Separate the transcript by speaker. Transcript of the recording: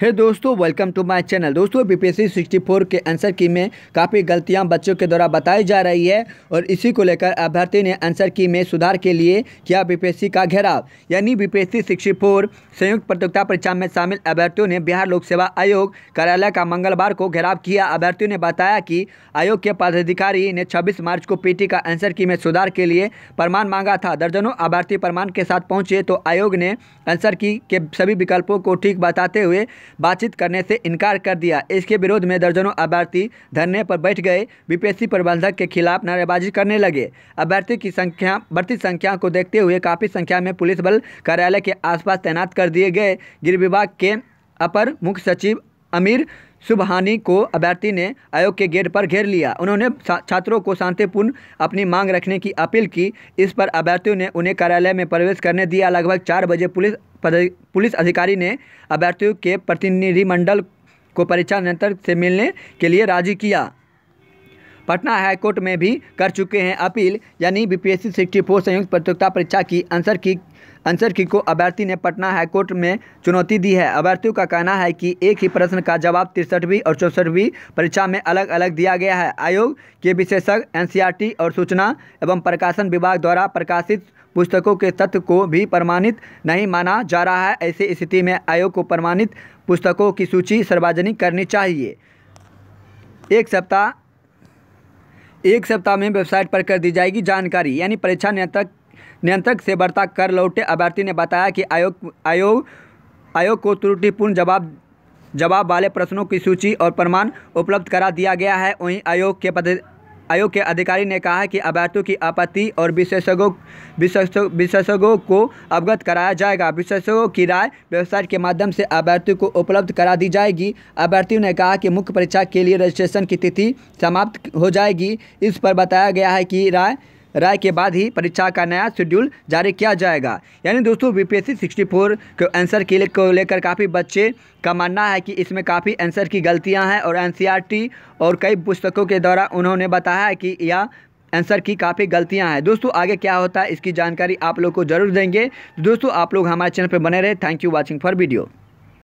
Speaker 1: हे hey दोस्तों welcome to my channel दोस्तों BPSC 64 के आंसर की में काफ़ी गलतियां बच्चों के द्वारा बताई जा रही है और इसी को लेकर अभ्यर्थी ने आंसर की में सुधार के लिए किया बीपीएससी का घेराव यानी बीपीएससी 64 संयुक्त प्रतियोगिता परीक्षा में शामिल अभ्यर्थियों ने बिहार लोक सेवा आयोग कार्यालय का मंगलवार को घेराव किया अभ्यर्थियों ने बताया कि आयोग के पदाधिकारी ने छब्बीस मार्च को पी का आंसर की में सुधार के लिए प्रमाण मांगा था दर्जनों अभ्यर्थी प्रमाण के साथ पहुँचे तो आयोग ने आंसर की के सभी विकल्पों को ठीक बताते हुए बातचीत करने से इनकार कर दिया इसके विरोध में दर्जनों अभ्यर्थी धरने पर बैठ गए बीपीएससी प्रबंधक के खिलाफ नारेबाजी करने लगे अभ्यर्थी की संख्या बढ़ती संख्या को देखते हुए काफ़ी संख्या में पुलिस बल कार्यालय के आसपास तैनात कर दिए गए गृह विभाग के अपर मुख्य सचिव अमीर सुबहानी को अभ्यर्थी ने आयोग के गेट पर घेर लिया उन्होंने छात्रों को शांतिपूर्ण अपनी मांग रखने की अपील की इस पर अभ्यर्थियों ने उन्हें कार्यालय में प्रवेश करने दिया लगभग चार बजे पुलिस पुलिस अधिकारी ने अभ्यर्थियों के प्रतिनिधिमंडल को परीक्षा नियंत्रक से मिलने के लिए राज़ी किया पटना हाईकोर्ट में भी कर चुके हैं अपील यानी बी सिक्सटी फोर संयुक्त प्रतियोगिता परीक्षा की आंसर की आंसर की को अभ्यर्थी ने पटना हाईकोर्ट में चुनौती दी है अभ्यर्थियों का कहना है कि एक ही प्रश्न का जवाब तिरसठवीं और चौंसठवीं परीक्षा में अलग अलग दिया गया है आयोग के विशेषज्ञ एनसीईआरटी e और सूचना एवं प्रकाशन विभाग द्वारा प्रकाशित पुस्तकों के तथ्य को भी प्रमाणित नहीं माना जा रहा है ऐसी स्थिति में आयोग को प्रमाणित पुस्तकों की सूची सार्वजनिक करनी चाहिए एक सप्ताह एक सप्ताह में वेबसाइट पर कर दी जाएगी जानकारी यानी परीक्षा नियंत्रक नियंत्रक से वार्ता कर लौटे अभ्यर्थी ने बताया कि आयोग आयोग आयोग को त्रुटिपूर्ण जवाब जवाब वाले प्रश्नों की सूची और प्रमाण उपलब्ध करा दिया गया है वहीं आयोग के पद आयोग के अधिकारी ने कहा कि अभ्यर्थियों की आपत्ति और विशेषज्ञों विशेषज्ञों को अवगत कराया जाएगा विशेषज्ञों की राय वेबसाइट के माध्यम से अभ्यर्थियों को उपलब्ध करा दी जाएगी अभ्यर्थियों ने कहा कि मुख्य परीक्षा के लिए रजिस्ट्रेशन की तिथि समाप्त हो जाएगी इस पर बताया गया है कि राय राय के बाद ही परीक्षा का नया शेड्यूल जारी किया जाएगा यानी दोस्तों B P S C sixty four के आंसर के लिए को लेकर काफ़ी बच्चे का मानना है कि इसमें काफ़ी आंसर की गलतियां हैं और एनसीईआरटी e और कई पुस्तकों के द्वारा उन्होंने बताया है कि यह आंसर की काफ़ी गलतियां हैं दोस्तों आगे क्या होता है इसकी जानकारी आप लोग को जरूर देंगे दोस्तों आप लोग हमारे चैनल पर बने रहे thank you watching for video